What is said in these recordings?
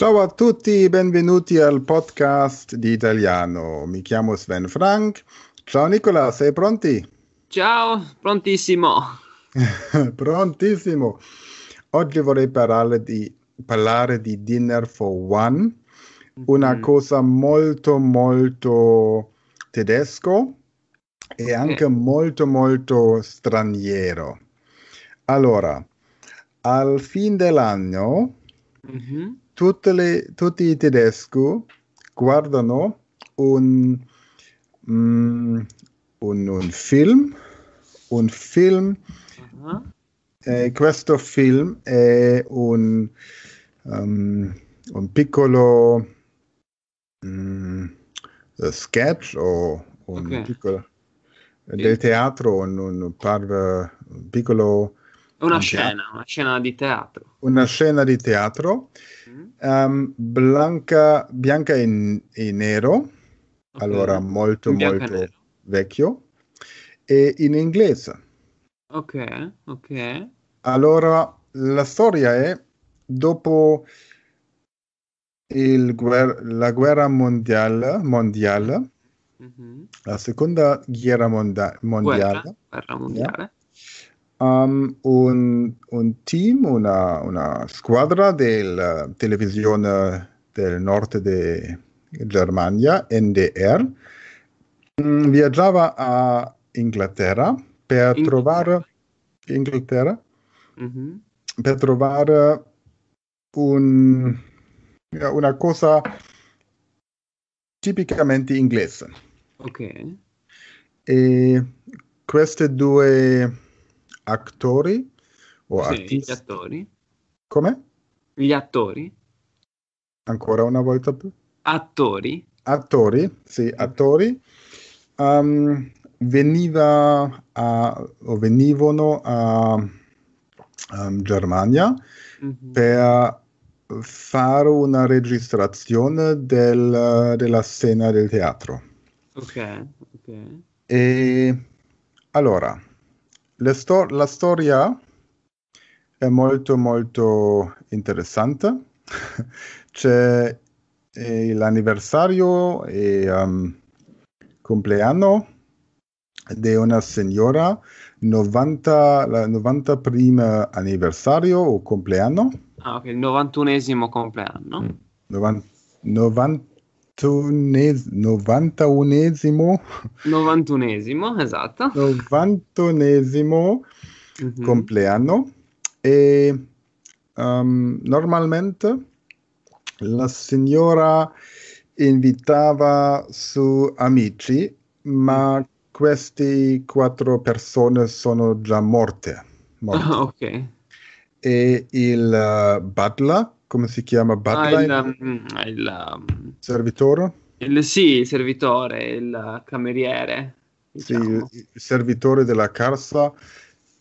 Ciao a tutti, benvenuti al podcast di italiano. Mi chiamo Sven Frank. Ciao Nicola, sei pronti? Ciao, prontissimo. prontissimo. Oggi vorrei parlare di, parlare di Dinner for One, una mm. cosa molto molto tedesco e okay. anche molto molto straniero. Allora, al fine dell'anno mm-hmm le, tutti i tedeschi guardano un, um, un, un, film, un film, uh-huh. eh, questo film è un, um, un piccolo um, sketch o un okay. piccolo del teatro, un, un, par, un piccolo una okay. scena, una scena di teatro. Una scena di teatro. Mm. Um, Blanca, bianca e, e nero, okay. allora molto molto vecchio, e in inglese. Ok, ok. Allora, la storia è dopo guer- la guerra mondiale, mondiale mm-hmm. la seconda guerra monda- mondiale, guerra, guerra mondiale. Yeah um, un, un, team, una, una squadra della eh, televisione del nord di Germania, NDR, mh, mm, viaggiava a Inghilterra per Inghilterra. trovare Inghilterra mm-hmm. per trovare un, una cosa tipicamente inglese. Ok. E queste due attori o sì, artisti. Gli attori. Come? Gli attori. Ancora una volta più. Attori. Attori, sì, attori. Um, veniva a, o venivano a, a ehm, Germania mm-hmm. per fare una registrazione del, della scena del teatro. Ok, ok. E allora, sto- la storia è molto molto interessante. C'è l'anniversario e um, compleanno di una signora 90, la 91 anniversario o compleanno. Ah, ok, il 91 compleanno. 90 mm. 91esimo 91esimo esatto 91esimo mm-hmm. compleanno e um, normalmente la signora invitava su amici ma mm. queste quattro persone sono già morte, morte. Ah, ok e il uh, butler, come si chiama? Butler? Ah, il, mm, il mm, servitore? Il, sì, il servitore, il cameriere. Diciamo. Sì, il servitore della carsa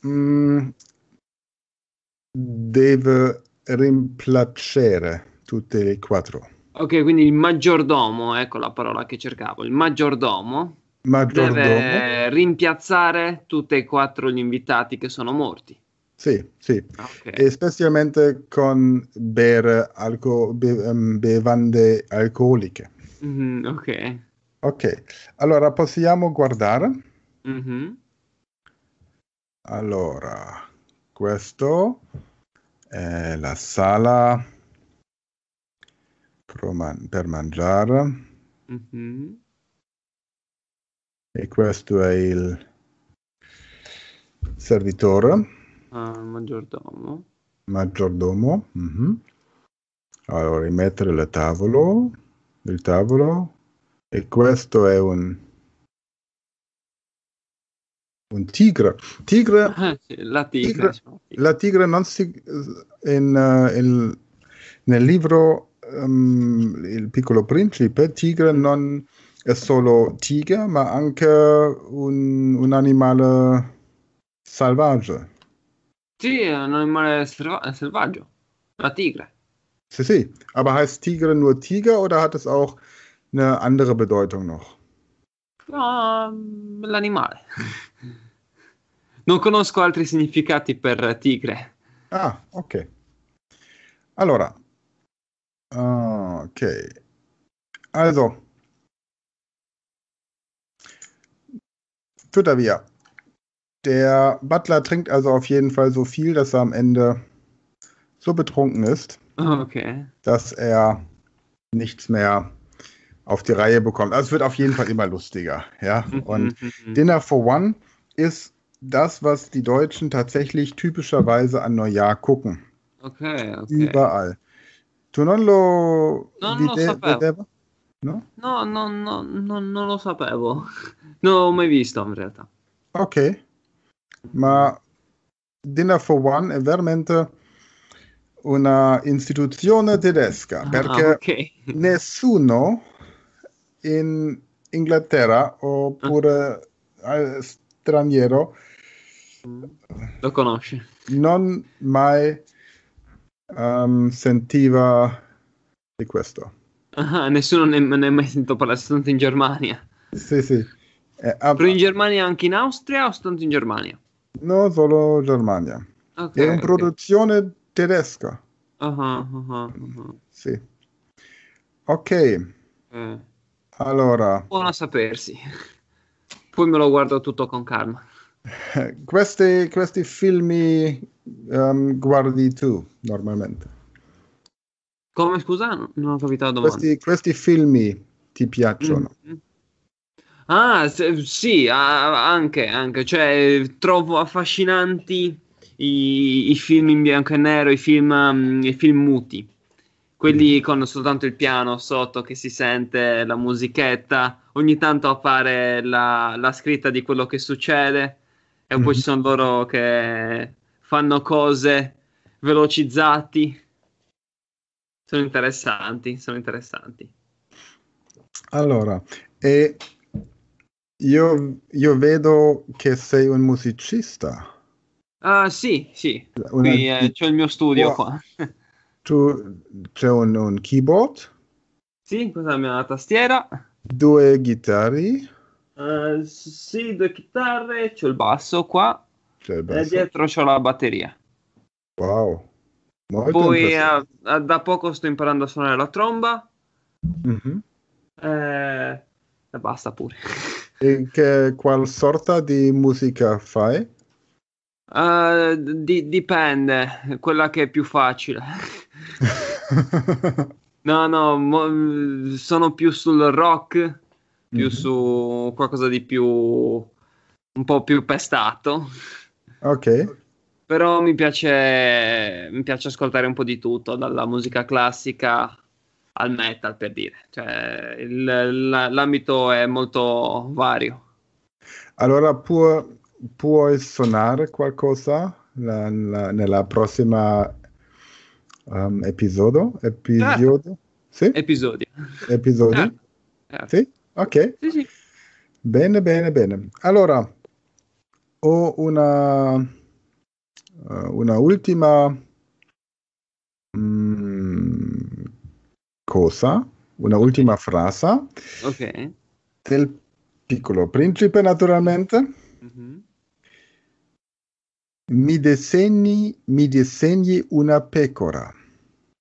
mm, deve rimplacere tutti e quattro. Ok, quindi il maggiordomo, ecco la parola che cercavo, il maggiordomo, maggiordomo. deve rimpiazzare tutti e quattro gli invitati che sono morti. Sì, sì. Ah, okay. specialmente con bere alco- be- ehm, bevande alcoliche. Mm, ok. Ok, allora possiamo guardare. Mm-hmm. Allora, questo è la sala man- per mangiare. Mm-hmm. E questo è il servitore. Ah, maggiordomo. Maggiordomo. Mm-hmm. Allora, rimettere il tavolo. Il tavolo. E questo è un... Un tigre. Tigre. Eh, la tigre. tigre diciamo. La tigre non si... In, uh, il, nel libro um, Il piccolo principe, tigre non è solo tigre, ma anche un, un animale selvaggio. Sì, è un animale serva- selvaggio. Una Tigre. Sì, sì. ma heißt Tigre nur Tiger o ha es auch eine andere Bedeutung noch? Ja, ah, l'animale. Non conosco altri significati per tigre. Ah, ok. Allora, ok. Also, tuttavia, Der Butler trinkt also auf jeden Fall so viel, dass er am Ende so betrunken ist, ah, okay. dass er nichts mehr auf die Reihe bekommt. Also es wird auf jeden Fall immer lustiger. Ja? Mhm, Und mhm, mhm. Dinner for One ist das, was die Deutschen tatsächlich typischerweise an Neujahr gucken. Okay, okay. Überall. Tu non lo... Non sapevo. No? No, no, no, no, non lo sapevo. No, mai visto in realtà. Okay. ma Dinner for One è veramente una istituzione tedesca ah, perché okay. nessuno in Inghilterra oppure ah. Eh, straniero lo conosce non mai um, sentiva di questo ah, nessuno ne, ha mai sentito parlare soltanto in Germania sì sì eh, ah, Però in Germania anche in Austria o soltanto in Germania? No, solo in Germania. Okay, è una okay. produzione tedesca. uh uh-huh, uh-huh, uh-huh. Sì. Ok. Eh. Allora. Buono a sapersi. Poi me lo guardo tutto con calma. questi, questi film um, ehm, guardi tu normalmente? Come scusa, non ho capito la domanda. Questi, questi film ti piacciono? Mm-hmm. Ah, se, sì, ah, anche, anche, cioè trovo affascinanti i, i, film in bianco e nero, i film, um, i film muti, quelli mm. con soltanto il piano sotto che si sente la musichetta, ogni tanto appare la, la scritta di quello che succede e mm. poi ci mm-hmm. sono loro che fanno cose velocizzati. Sono interessanti, sono interessanti. Allora, e io, io, vedo che sei un musicista. Uh, sì, sì. Una... Qui eh, c'è il mio studio oh. qua. tu c'è un, un, keyboard? Sì, questa è la mia tastiera. Due chitarre? Uh, sì, due chitarre, c'è il basso qua. C'è il basso. E dietro c'è la batteria. Wow. Molto Poi eh, a, a, da poco sto imparando a suonare la tromba. Mm-hmm. Eh, e basta pure. E che, qual sorta di musica fai? Uh, di- dipende, quella che è più facile. no, no, mo- sono più sul rock, più mm-hmm. su qualcosa di più un po' più pestato. Ok. Però mi piace, mi piace ascoltare un po' di tutto, dalla musica classica al metal per dire, cioè, il, l'ambito è molto vario. Allora può, puoi suonare qualcosa la, la, nella prossima um, episodio? Episodio? Certo. Sì? Episodio. Episodio? Certo. certo. Sì? Ok. Sì, sì. Bene, bene, bene. Allora, ho una, uh, una ultima... Mm, cosa, una ultima frase. Okay. Del piccolo principe, naturalmente. Mm-hmm. Mi disegni, mi disegni una pecora.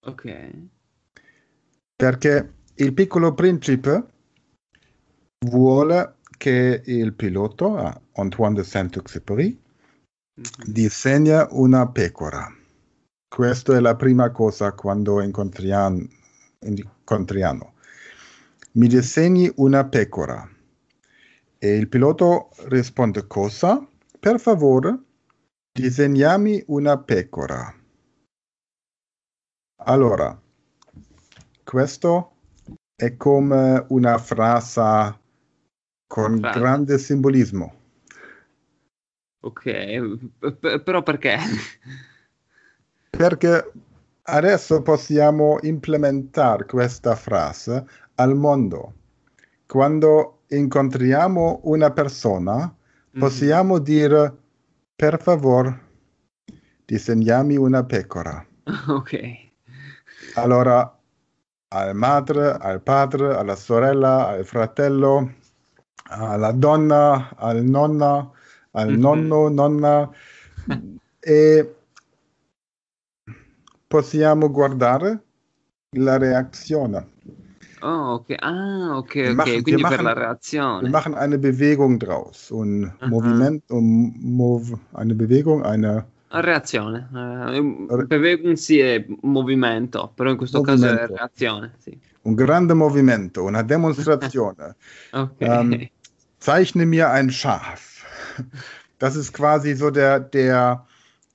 Ok. Perché il piccolo principe vuole che il pilota, Antoine de Saint-Exupéry, mm disegna una pecora. Questa è la prima cosa quando incontriamo incontriamo. Mi disegni una pecora. E il pilota risponde cosa? Per favore, disegnami una pecora. Allora, questo è come una frase con Fra... grande simbolismo. Ok, P- però perché? Perché Adesso possiamo implementare questa frase al mondo. Quando incontriamo una persona, mhm. possiamo mm-hmm. dire, per favore, disegnami una pecora. Ok. Allora, al madre, al padre, alla sorella, al fratello, alla donna, al nonna, al mm-hmm. nonno, nonna. e possiamo guardare la reazione. Oh, okay. Ah, okay, okay. Machen, Quindi machen, per la reazione. Wir machen eine Bewegung draus. Un uh ah, -huh. Ah. Movimento, un mov, eine Bewegung, eine... Ah, reazione. Eh, Re Bewegung sì è movimento, però in questo movimento. caso è reazione, sì. Un grande movimento, una demonstrazione. okay. ähm, zeichne mir ein Schaf. Das ist quasi so der, der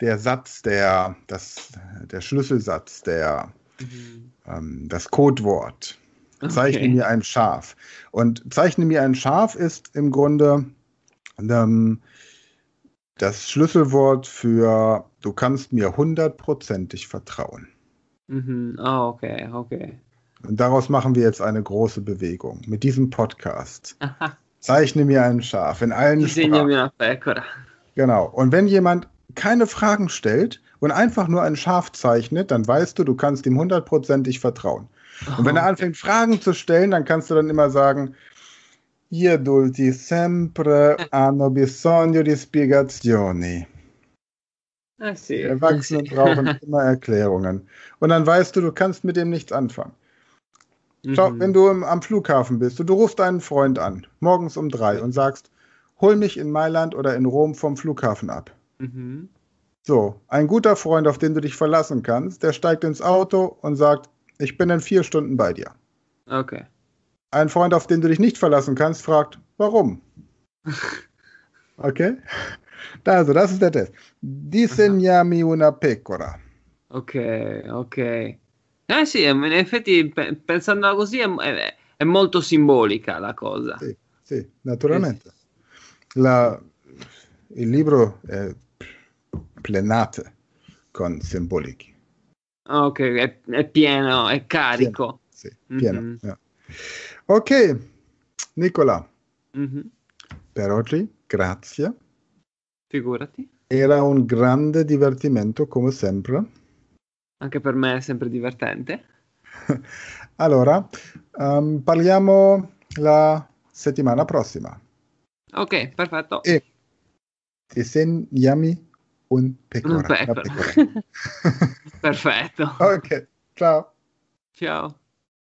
der Satz, der, das, der Schlüsselsatz, der, mhm. ähm, das Codewort. Okay. Zeichne mir ein Schaf. Und zeichne mir ein Schaf ist im Grunde ähm, das Schlüsselwort für du kannst mir hundertprozentig vertrauen. Mhm. Ah, okay, okay. Und daraus machen wir jetzt eine große Bewegung mit diesem Podcast. Aha. Zeichne mir ein Schaf in allen Sprachen. Genau. Und wenn jemand keine Fragen stellt und einfach nur ein Schaf zeichnet, dann weißt du, du kannst ihm hundertprozentig vertrauen. Oh. Und wenn er anfängt, Fragen zu stellen, dann kannst du dann immer sagen, Ihr dulci sempre hanno bisogno di spiegazioni. Erwachsene brauchen immer Erklärungen. Und dann weißt du, du kannst mit dem nichts anfangen. Schau, mhm. wenn du im, am Flughafen bist und du rufst einen Freund an, morgens um drei und sagst, hol mich in Mailand oder in Rom vom Flughafen ab. Mhm. So, ein guter Freund, auf den du dich verlassen kannst, der steigt ins Auto und sagt, ich bin in vier Stunden bei dir. Okay. Ein Freund, auf den du dich nicht verlassen kannst, fragt, warum? okay? Also, das ist der Test. Disegnami una pecora. Okay, okay. Ah sì, in effetti pensando così è, è molto simbolica la cosa. Sì, sì naturalmente. La, il libro è plenato con simbolici. Ah, ok, è, è, pieno, è carico. Sì, sì pieno. Mm-hmm. Yeah. Ok, Nicola, mm-hmm. per oggi grazie. Figurati. Era un grande divertimento come sempre. Anche per me è sempre divertente. allora, um, parliamo la settimana prossima. Ok, perfetto. E Tesen Yami und pecora. Un pecora. Perfetto. ok, ciao. Ciao.